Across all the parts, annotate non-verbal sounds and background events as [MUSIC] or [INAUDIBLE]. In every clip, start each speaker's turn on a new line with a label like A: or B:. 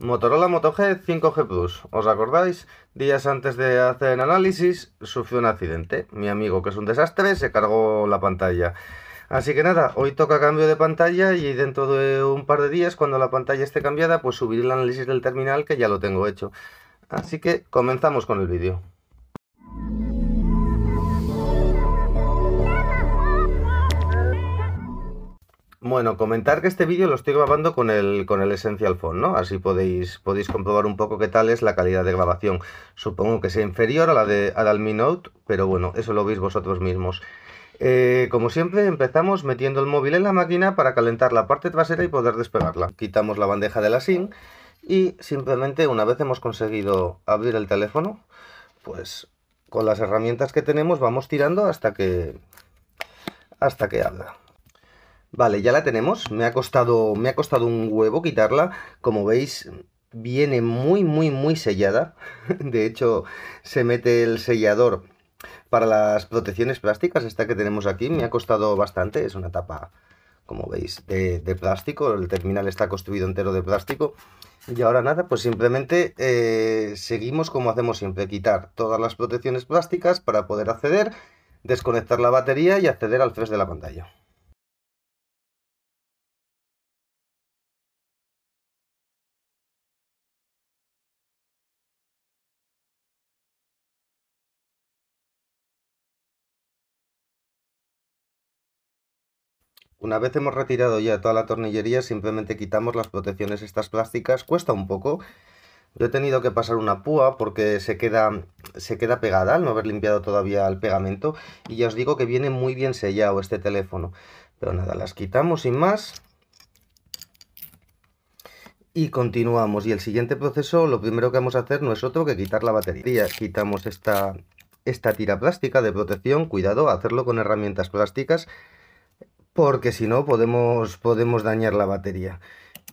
A: Motorola Moto G 5G Plus. ¿Os acordáis? Días antes de hacer el análisis sufrió un accidente. Mi amigo, que es un desastre, se cargó la pantalla. Así que nada, hoy toca cambio de pantalla y dentro de un par de días, cuando la pantalla esté cambiada, pues subiré el análisis del terminal que ya lo tengo hecho. Así que comenzamos con el vídeo. Bueno, comentar que este vídeo lo estoy grabando con el, con el Essential Phone, ¿no? Así podéis, podéis comprobar un poco qué tal es la calidad de grabación. Supongo que sea inferior a la, de, al Note, pero bueno, eso lo veis vosotros mismos. Eh, como siempre empezamos metiendo el móvil en la máquina para calentar la parte trasera y poder despegarla. Quitamos la bandeja de la SIM y simplemente una vez hemos conseguido abrir el teléfono, pues con las herramientas que tenemos vamos tirando hasta que, hasta que habla. Vale, ya la tenemos. Me ha costado, me ha costado un huevo quitarla. Como veis, viene muy, muy, muy sellada. [LAUGHS] De hecho, se mete el sellador para las protecciones plásticas. Esta que tenemos aquí me ha costado bastante. Es una tapa, como veis, de, plástico. El terminal está construido entero de plástico. Y ahora nada, pues simplemente eh, seguimos como hacemos siempre, quitar todas las protecciones plásticas para poder acceder, desconectar la batería y acceder al fres de la pantalla. Una vez hemos retirado ya toda la tornillería, simplemente quitamos las protecciones estas plásticas. Cuesta un poco. Yo he tenido que pasar una púa porque se queda, se queda pegada al no haber limpiado todavía el pegamento. Y ya os digo que viene muy bien sellado este teléfono. Pero nada, las quitamos sin más. Y continuamos. Y el siguiente proceso, lo primero que vamos a hacer no es otro que quitar la batería. Quitamos esta, esta tira plástica de protección. Cuidado, hacerlo con herramientas plásticas porque si no podemos, podemos dañar la batería.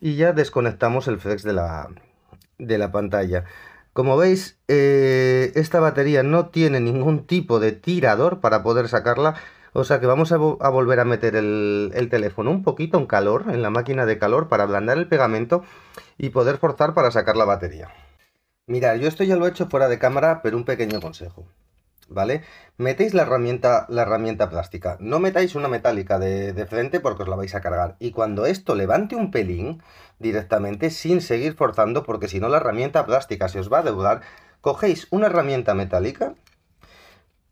A: Y ya desconectamos el flex de la, de la pantalla. Como veis, eh, esta batería no tiene ningún tipo de tirador para poder sacarla. O sea que vamos a, volver a meter el, el, teléfono un poquito en calor, en la máquina de calor, para ablandar el pegamento y poder forzar para sacar la batería. Mirad, yo esto ya lo he hecho fuera de cámara, pero un pequeño consejo. ¿vale? Metéis la herramienta, la herramienta plástica, no metáis una metálica de, de, frente porque os la vais a cargar. Y cuando esto levante un pelín directamente, sin seguir forzando, porque si no la herramienta plástica se os va a deudar, cogéis una herramienta metálica,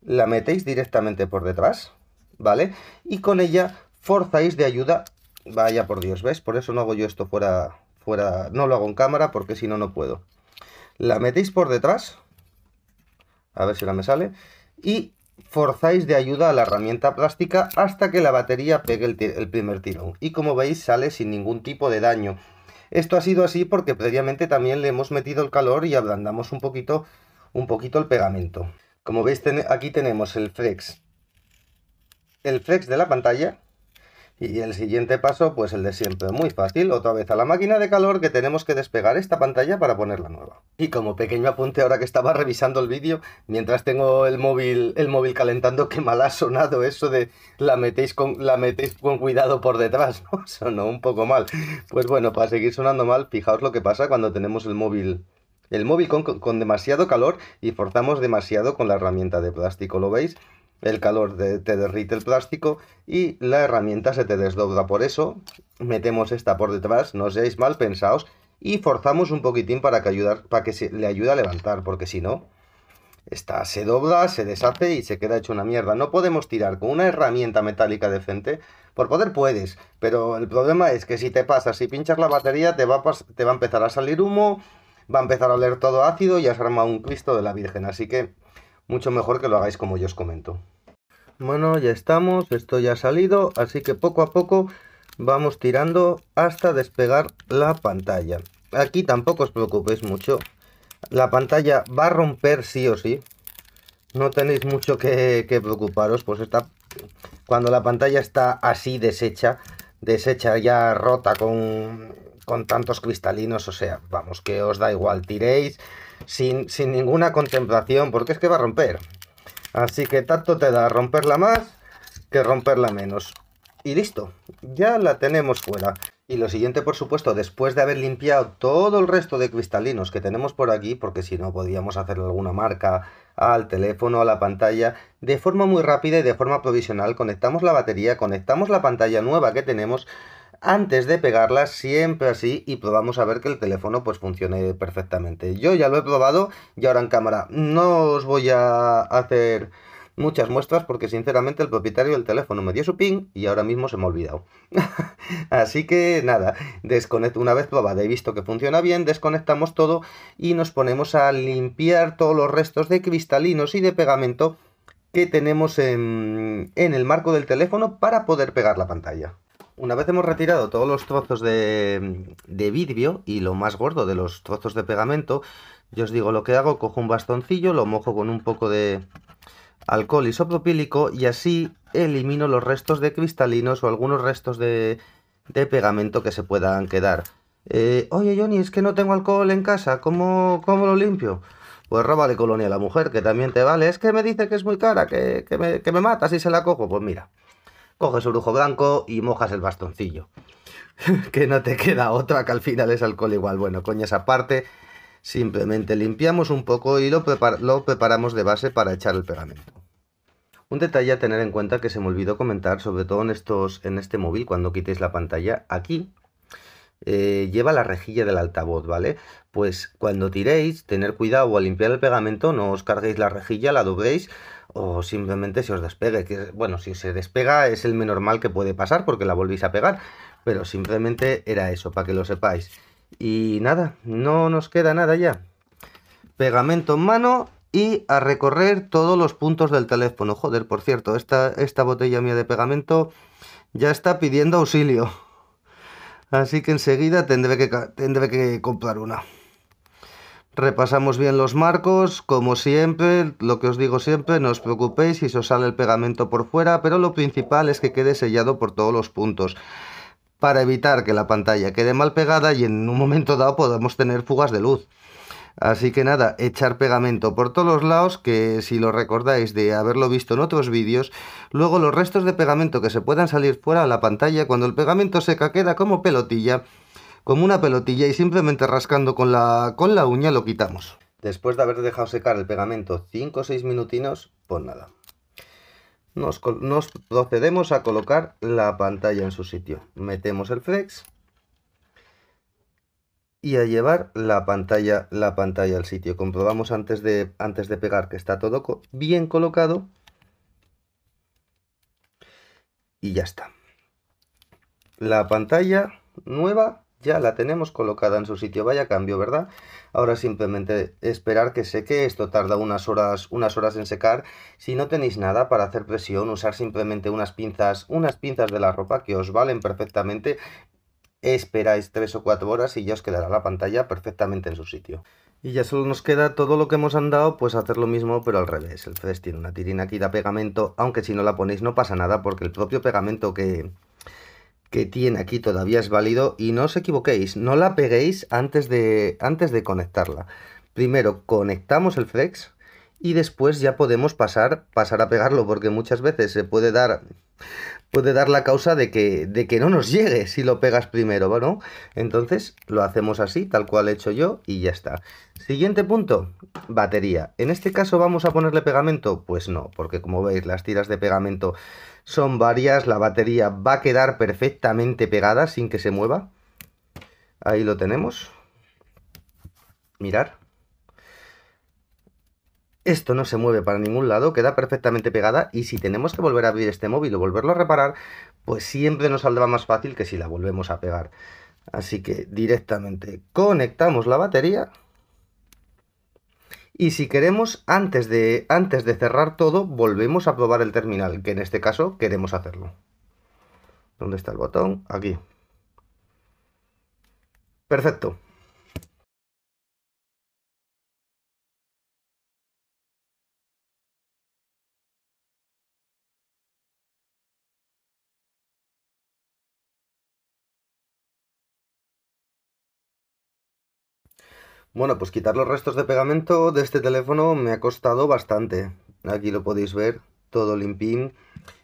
A: la metéis directamente por detrás, ¿vale? Y con ella forzáis de ayuda, vaya por Dios, ¿ves? Por eso no hago yo esto fuera, fuera, no lo hago en cámara porque si no, no puedo. La metéis por detrás, a ver si ahora me sale, y forzáis de ayuda a la herramienta plástica hasta que la batería pegue el, primer tirón. Y como veis sale sin ningún tipo de daño. Esto ha sido así porque previamente también le hemos metido el calor y ablandamos un poquito, un poquito el pegamento. Como veis aquí tenemos el flex, el flex de la pantalla y el siguiente paso, pues el de siempre, muy fácil, otra vez a la máquina de calor que tenemos que despegar esta pantalla para ponerla nueva. Y como pequeño apunte ahora que estaba revisando el vídeo, mientras tengo el móvil, el móvil calentando, que mal ha sonado eso de la metéis con, la metéis con cuidado por detrás, [LAUGHS] ¿no? Sonó un poco mal. Pues bueno, para seguir sonando mal, fijaos lo que pasa cuando tenemos el móvil el móvil con, con, demasiado calor y forzamos demasiado con la herramienta de plástico, ¿lo veis? el calor te derrite el plástico y la herramienta se te desdobla. Por eso metemos esta por detrás, no seáis mal pensados, y forzamos un poquitín para que, ayudar, para que le ayude a levantar, porque si no, esta se dobla, se deshace y se queda hecho una mierda. No podemos tirar con una herramienta metálica decente. Por poder puedes, pero el problema es que si te pasas, si pinchas la batería, te va a, te va a empezar a salir humo, va a empezar a oler todo ácido y has armado un Cristo de la Virgen. Así que mucho mejor que lo hagáis como yo os comento. Bueno, ya estamos, esto ya ha salido, así que poco a poco vamos tirando hasta despegar la pantalla. Aquí tampoco os preocupéis mucho, la pantalla va a romper sí o sí. No tenéis mucho que, preocuparos, pues está, cuando la pantalla está así deshecha, deshecha ya rota con, con tantos cristalinos, o sea, vamos, que os da igual, tiréis sin, sin ninguna contemplación, porque es que va a romper. Así que tanto te da romperla más que romperla menos. Y listo, ya la tenemos fuera. Y lo siguiente, por supuesto, después de haber limpiado todo el resto de cristalinos que tenemos por aquí, porque si no podíamos hacer alguna marca al teléfono, a la pantalla, de forma muy rápida y de forma provisional, conectamos la batería, conectamos la pantalla nueva que tenemos antes de pegarla siempre así, y probamos a ver que el teléfono pues funcione perfectamente. Yo ya lo he probado y ahora en cámara no os voy a hacer muchas muestras porque sinceramente el propietario del teléfono me dio su ping y ahora mismo se me ha olvidado. [LAUGHS] Así que nada, desconecto una vez probada y visto que funciona bien, desconectamos todo y nos ponemos a limpiar todos los restos de cristalinos y de pegamento que tenemos en el marco del teléfono para poder pegar la pantalla. Una vez hemos retirado todos los trozos de, vidrio y lo más gordo de los trozos de pegamento, yo os digo lo que hago, cojo un bastoncillo, lo mojo con un poco de alcohol isopropílico y así elimino los restos de cristalinos o algunos restos de, pegamento que se puedan quedar. Eh, Oye Johnny, es que no tengo alcohol en casa, ¿cómo, cómo lo limpio? Pues róbale colonia a la mujer, que también te vale. Es que me dice que es muy cara, que, me, que me mata si se la cojo. Pues mira, coges brujo blanco y mojas el bastoncillo. [LAUGHS] que no te queda otra, que al final es alcohol igual. Bueno, esa aparte, simplemente limpiamos un poco y lo, preparamos de base para echar el pegamento. Un detalle a tener en cuenta que se me olvidó comentar, sobre todo en, estos, en este móvil, cuando quitéis la pantalla, aquí eh, lleva la rejilla del altavoz, ¿vale? Pues cuando tiréis, tener cuidado al limpiar el pegamento, no os carguéis la rejilla, la dobléis o simplemente se os despegue. Que, bueno, si se despega es el menor mal que puede pasar porque la volvéis a pegar, pero simplemente era eso, para que lo sepáis. Y nada, no nos queda nada ya. Pegamento en mano y a recorrer todos los puntos del teléfono. Joder, por cierto, esta, esta botella mía de pegamento ya está pidiendo auxilio. Así que enseguida tendré que, tendré que comprar una. Repasamos bien los marcos, como siempre, lo que os digo siempre, no os preocupéis si os sale el pegamento por fuera, pero lo principal es que quede sellado por todos los puntos para evitar que la pantalla quede mal pegada y en un momento dado podamos tener fugas de luz. Así que nada, echar pegamento por todos los lados, que si lo recordáis de haberlo visto en otros vídeos, luego los restos de pegamento que se puedan salir fuera de la pantalla, cuando el pegamento seca queda como pelotilla como una pelotilla y simplemente rascando con la, con la uña lo quitamos. Después de haber dejado secar el pegamento 5 o 6 minutinos, pues nada. Nos, procedemos a colocar la pantalla en su sitio. Metemos el flex y a llevar la pantalla, la pantalla al sitio. Comprobamos antes de, antes de pegar que está todo bien colocado. Y ya está. La pantalla nueva ya la tenemos colocada en su sitio. Vaya cambio, ¿verdad? Ahora simplemente esperar que seque. Esto tarda unas horas, unas horas en secar. Si no tenéis nada para hacer presión, usar simplemente unas pinzas, unas pinzas de la ropa que os valen perfectamente. Esperáis 3 o 4 horas y ya os quedará la pantalla perfectamente en su sitio. Y ya solo nos queda todo lo que hemos andado, pues hacer lo mismo, pero al revés. El Fresh tiene una tirina aquí de pegamento, aunque si no la ponéis no pasa nada, porque el propio pegamento que, que tiene aquí todavía es válido y no os equivoquéis, no la peguéis antes de, antes de conectarla. Primero conectamos el flex, y después ya podemos pasar, pasar a pegarlo, porque muchas veces se puede dar, puede dar la causa de que, de que no nos llegue si lo pegas primero, ¿no? Entonces lo hacemos así, tal cual he hecho yo, y ya está. Siguiente punto, batería. ¿En este caso vamos a ponerle pegamento? Pues no, porque como veis, las tiras de pegamento son varias, la batería va a quedar perfectamente pegada sin que se mueva. Ahí lo tenemos. Mirar esto no se mueve para ningún lado, queda perfectamente pegada y si tenemos que volver a abrir este móvil o volverlo a reparar, pues siempre nos saldrá más fácil que si la volvemos a pegar. Así que directamente conectamos la batería y si queremos, antes de, antes de cerrar todo, volvemos a probar el terminal, que en este caso queremos hacerlo. ¿Dónde está el botón? Aquí. Perfecto. Bueno, pues quitar los restos de pegamento de este teléfono me ha costado bastante. Aquí lo podéis ver, todo limpín,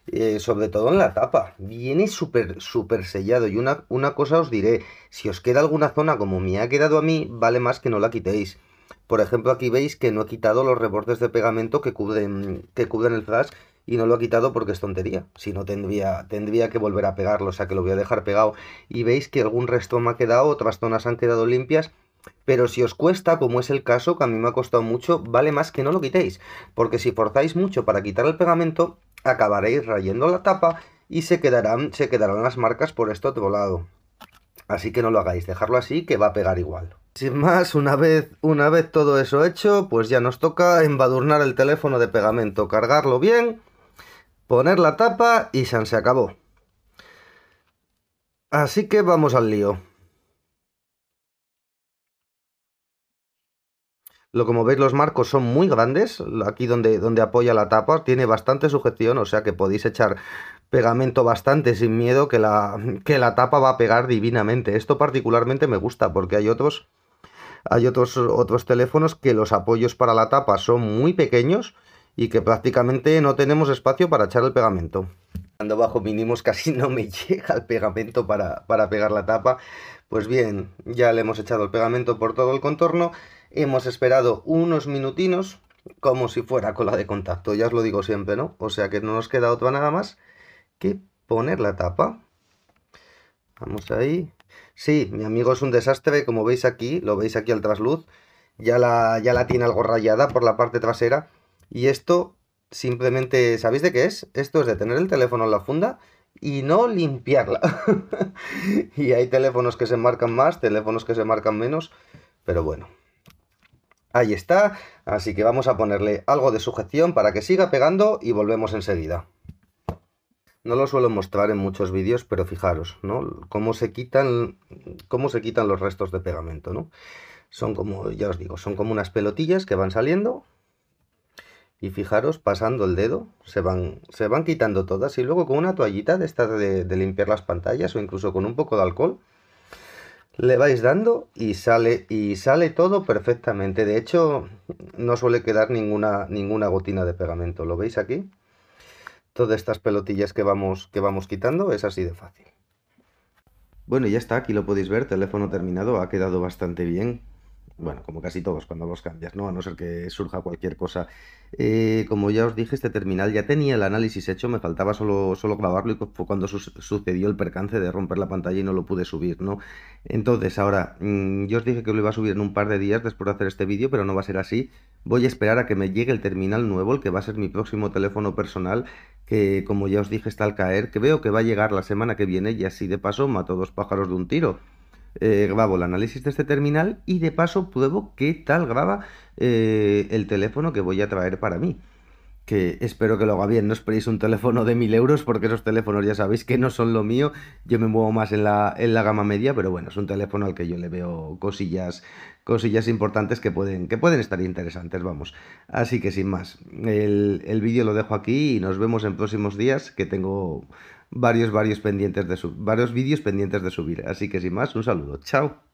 A: eh, sobre todo en la tapa. Viene súper, súper sellado. Y una, cosa os diré, si os queda alguna zona como me ha quedado a mí, vale más que no la quitéis. Por ejemplo, aquí veis que no he quitado los rebordes de pegamento que cubren, que cubren el flash y no lo he quitado porque es tontería. Si no, tendría, tendría que volver a pegarlo, o sea que lo voy a dejar pegado. Y veis que algún resto me ha quedado, otras zonas han quedado limpias pero si os cuesta, como es el caso, que a mí me ha costado mucho, vale más que no lo quitéis. Porque si forzáis mucho para quitar el pegamento, acabaréis rayando la tapa y se quedarán, se quedarán las marcas por esto otro lado. Así que no lo hagáis, dejarlo así que va a pegar igual. Sin más, una vez, una vez todo eso hecho, pues ya nos toca embadurnar el teléfono de pegamento, cargarlo bien, poner la tapa y se acabó. Así que vamos al lío. Lo, como veis, los marcos son muy grandes. Aquí donde, donde apoya la tapa tiene bastante sujeción, o sea que podéis echar pegamento bastante sin miedo que la, que la tapa va a pegar divinamente. Esto particularmente me gusta porque hay otros, hay otros, otros teléfonos que los apoyos para la tapa son muy pequeños y que prácticamente no tenemos espacio para echar el pegamento. Cuando bajo mínimos casi no me [LAUGHS] llega el pegamento para, para pegar la tapa. Pues bien, ya le hemos echado el pegamento por todo el contorno Hemos esperado unos minutinos, como si fuera cola de contacto, ya os lo digo siempre, ¿no? O sea que no nos queda otra nada más que poner la tapa. Vamos ahí. Sí, mi amigo es un desastre, como veis aquí, lo veis aquí al trasluz. Ya la, ya la tiene algo rayada por la parte trasera. Y esto simplemente, ¿sabéis de qué es? Esto es de tener el teléfono en la funda y no limpiarla. [LAUGHS] y hay teléfonos que se marcan más, teléfonos que se marcan menos, pero bueno. Ahí está, así que vamos a ponerle algo de sujeción para que siga pegando y volvemos enseguida. No lo suelo mostrar en muchos vídeos, pero fijaros, ¿no? Cómo se quitan, cómo se quitan los restos de pegamento, ¿no? Son como, ya os digo, son como unas pelotillas que van saliendo y fijaros, pasando el dedo, se van, se van quitando todas y luego con una toallita de esta de limpiar las pantallas o incluso con un poco de alcohol, le vais dando y sale y sale todo perfectamente. De hecho, no suele quedar ninguna ninguna gotina de pegamento. ¿Lo veis aquí? Todas estas pelotillas que vamos que vamos quitando es así de fácil. Bueno, ya está, aquí lo podéis ver, teléfono terminado, ha quedado bastante bien bueno, como casi todos cuando los cambias, ¿no? A no ser que surja cualquier cosa. Eh, como ya os dije, este terminal ya tenía el análisis hecho, me faltaba solo, solo grabarlo y fue cuando sucedió el percance de romper la pantalla y no lo pude subir, ¿no? Entonces, ahora, mm, yo os dije que lo iba a subir en un par de días después de hacer este vídeo, pero no va a ser así. Voy a esperar a que me llegue el terminal nuevo, el que va a ser mi próximo teléfono personal, que como ya os dije está al caer, que veo que va a llegar la semana que viene y así de paso mato dos pájaros de un tiro. Eh, grabo el análisis de este terminal y de paso pruebo qué tal graba eh, el teléfono que voy a traer para mí. Que espero que lo haga bien, no esperéis un teléfono de 1000 euros porque esos teléfonos ya sabéis que no son lo mío, yo me muevo más en la, en la gama media, pero bueno, es un teléfono al que yo le veo cosillas cosillas importantes que pueden, que pueden estar interesantes, vamos. Así que sin más, el, el vídeo lo dejo aquí y nos vemos en próximos días que tengo varios, varios pendientes de varios vídeos pendientes de subir. Así que sin más, un saludo. Chao.